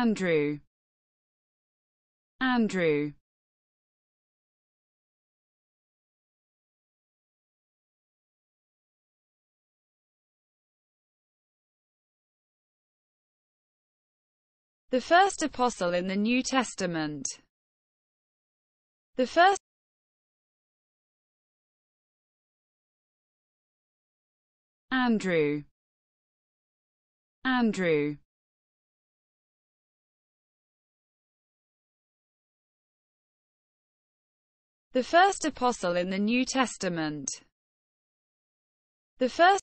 Andrew Andrew The first apostle in the New Testament. The first Andrew Andrew the first apostle in the New Testament. The first